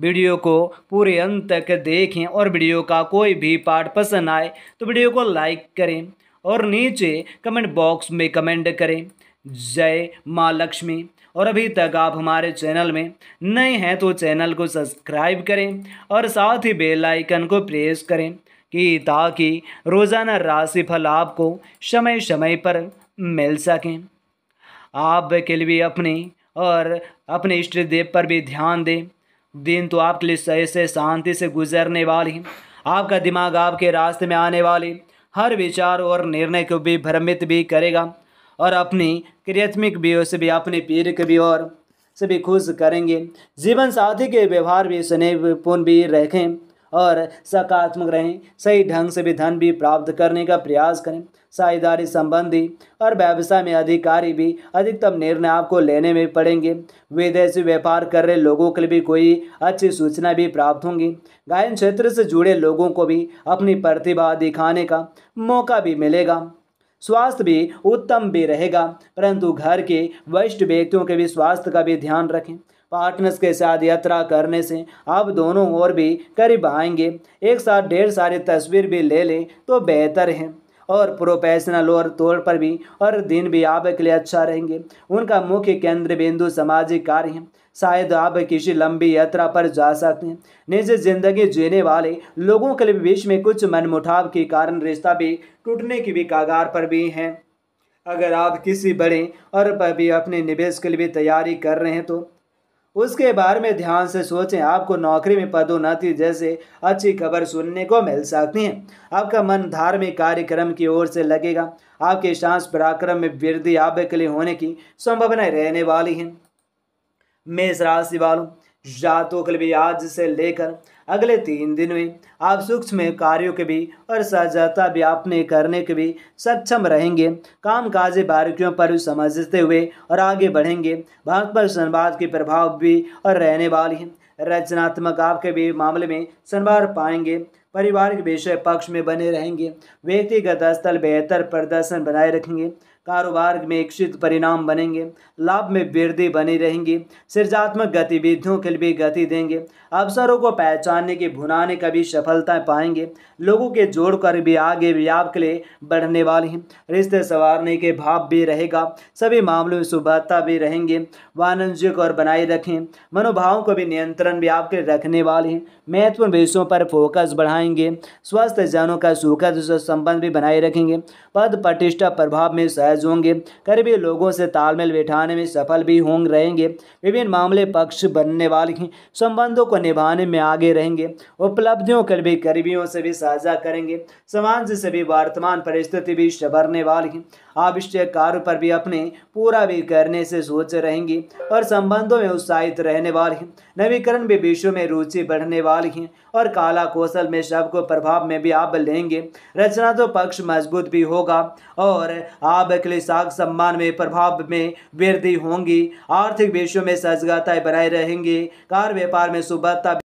video को पूरे अंत तक देखें और वीडियो का कोई भी पार्ट पसंद आए तो वीडियो को लाइक करें और नीचे कमेंट बॉक्स में कमेंट करें जय माँ लक्ष्मी और अभी तक आप हमारे चैनल में नए हैं तो चैनल को सब्सक्राइब करें और साथ ही बेल आइकन को प्रेस करें कि ताकि रोज़ाना राशिफल आपको समय समय पर मिल सकें आप के लिए अपने और अपने इष्ट देव पर भी ध्यान दें दिन तो आपके लिए सही से शांति से गुजरने वाली आपका दिमाग आपके रास्ते में आने वाली हर विचार और निर्णय को भी भ्रमित भी करेगा और अपनी क्रियात्मिक भी से भी अपने पीर के भी और सभी खुश करेंगे जीवन साथी के व्यवहार भी स्नेहपूर्ण भी रखें और सकारात्मक रहें सही ढंग से भी धन भी प्राप्त करने का प्रयास करें साझेदारी संबंधी और व्यवसाय में अधिकारी भी अधिकतम निर्णय आपको लेने में पड़ेंगे विदेशी व्यापार कर रहे लोगों के लिए भी कोई अच्छी सूचना भी प्राप्त होंगी गायन क्षेत्र से जुड़े लोगों को भी अपनी प्रतिभा दिखाने का मौका भी मिलेगा स्वास्थ्य भी उत्तम भी रहेगा परंतु घर के वरिष्ठ व्यक्तियों के भी स्वास्थ्य का भी ध्यान रखें पार्टनर्स के साथ यात्रा करने से आप दोनों और भी करीब आएंगे एक साथ ढेर सारी तस्वीर भी ले लें तो बेहतर है और प्रोफेशनल और तौर पर भी और दिन भी आपके लिए अच्छा रहेंगे उनका मुख्य केंद्र बिंदु सामाजिक कार्य है शायद आप किसी लंबी यात्रा पर जा सकते हैं निजी जिंदगी जीने वाले लोगों के लिए बीच में कुछ मनमुटाव के कारण रिश्ता भी टूटने की भी कागार पर भी हैं अगर आप किसी बड़े और पर भी अपने निवेश के लिए तैयारी कर रहे हैं तो उसके बारे में ध्यान से सोचें आपको नौकरी में पदोन्नति जैसे अच्छी खबर सुनने को मिल सकती है आपका मन धार्मिक कार्यक्रम की ओर से लगेगा आपके सांस पराक्रम में वृद्धि आपके लिए होने की संभावनाएं रहने वाली हैं मेष राशि वालों या तो अगले आज से लेकर अगले तीन दिन में आप सूक्ष्म कार्यों के भी और सजाता भी आपने करने के भी सक्षम रहेंगे काम काज बारीकियों पर भी समझते हुए और आगे बढ़ेंगे भारत पर संवाद के प्रभाव भी और रहने वाले हैं रचनात्मक आपके भी मामले में संवार पाएंगे परिवार के विषय पक्ष में बने रहेंगे व्यक्तिगत स्थल बेहतर प्रदर्शन बनाए रखेंगे कारोबार में इच्छित परिणाम बनेंगे लाभ में वृद्धि बनी रहेंगी सृजात्मक गतिविधियों के लिए गति देंगे अवसरों को पहचानने के भुनाने का भी सफलताएं पाएंगे लोगों के जोड़ कर भी आगे भी आपके लिए बढ़ने वाले हैं रिश्ते संवारने के भाव भी रहेगा सभी मामलों में शुभता भी रहेंगे वाणिज्य को और बनाए रखें मनोभाव को भी नियंत्रण भी आपके रखने वाले हैं महत्वपूर्ण विषयों पर फोकस बढ़ाएंगे स्वस्थ जनों का सुखद संबंध भी बनाए रखेंगे पद प्रतिष्ठा प्रभाव में सह जायज़ होंगे करीबी लोगों से तालमेल बैठाने में सफल भी होंगे रहेंगे विभिन्न मामले पक्ष बनने वाले हैं संबंधों को निभाने में आगे रहेंगे उपलब्धियों कर भी करीबियों से भी साझा करेंगे समाज से भी वर्तमान परिस्थिति भी सबरने वाली हैं आप कार्य पर भी अपने पूरा भी करने से सोच रहेंगी और संबंधों में उत्साहित रहने वाली हैं नवीकरण भी विषयों में रुचि बढ़ने वाली हैं और काला कौशल में शब को प्रभाव में भी आप लेंगे रचना तो पक्ष मजबूत भी होगा और आप अकेले साग सम्मान में प्रभाव में वृद्धि होंगी आर्थिक विषयों में सजगताएं बनाए रहेंगी कार व्यापार में सुबहता